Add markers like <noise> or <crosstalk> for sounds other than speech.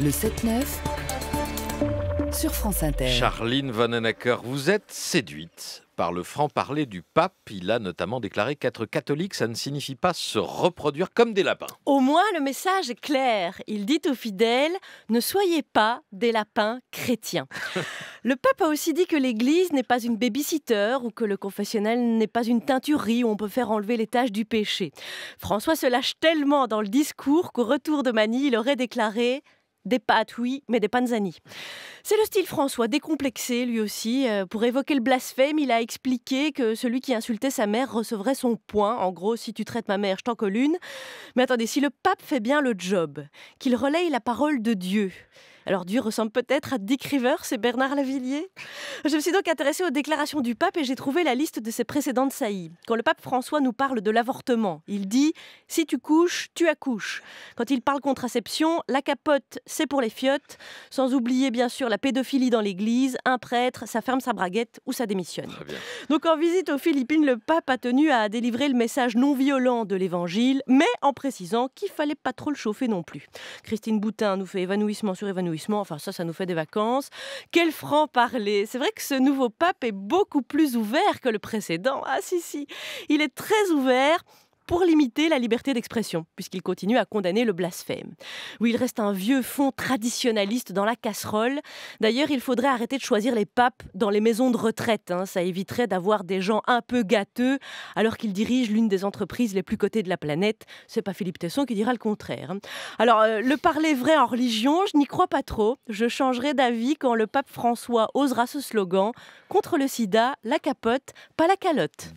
Le 7-9 sur France Inter. Charline Vanenacker, vous êtes séduite par le franc-parler du pape. Il a notamment déclaré qu'être catholique, ça ne signifie pas se reproduire comme des lapins. Au moins, le message est clair. Il dit aux fidèles, ne soyez pas des lapins chrétiens. <laughs> le pape a aussi dit que l'Église n'est pas une baby-sitter ou que le confessionnel n'est pas une teinturerie où on peut faire enlever les taches du péché. François se lâche tellement dans le discours qu'au retour de Manille, il aurait déclaré des pâtes, oui, mais des panzani. C'est le style François, décomplexé lui aussi. Euh, pour évoquer le blasphème, il a expliqué que celui qui insultait sa mère recevrait son point. En gros, si tu traites ma mère, je t'en colle une. Mais attendez, si le pape fait bien le job, qu'il relaye la parole de Dieu, alors Dieu ressemble peut-être à Dick Rivers et Bernard Lavillier. Je me suis donc intéressée aux déclarations du pape et j'ai trouvé la liste de ses précédentes saillies. Quand le pape François nous parle de l'avortement, il dit si tu couches, tu accouches. Quand il parle contraception, la capote, c'est pour les fiottes, sans oublier bien sûr la pédophilie dans l'église, un prêtre, ça ferme sa braguette ou ça démissionne. Donc en visite aux Philippines, le pape a tenu à délivrer le message non violent de l'évangile, mais en précisant qu'il fallait pas trop le chauffer non plus. Christine Boutin nous fait évanouissement sur évanouissement Enfin, ça, ça nous fait des vacances. Quel franc-parler C'est vrai que ce nouveau pape est beaucoup plus ouvert que le précédent. Ah si, si, il est très ouvert pour limiter la liberté d'expression, puisqu'il continue à condamner le blasphème. Oui, il reste un vieux fond traditionnaliste dans la casserole. D'ailleurs, il faudrait arrêter de choisir les papes dans les maisons de retraite. Hein. Ça éviterait d'avoir des gens un peu gâteux alors qu'ils dirigent l'une des entreprises les plus cotées de la planète. C'est pas Philippe Tesson qui dira le contraire. Hein. Alors, euh, le parler vrai en religion, je n'y crois pas trop. Je changerai d'avis quand le pape François osera ce slogan contre le sida, la capote, pas la calotte.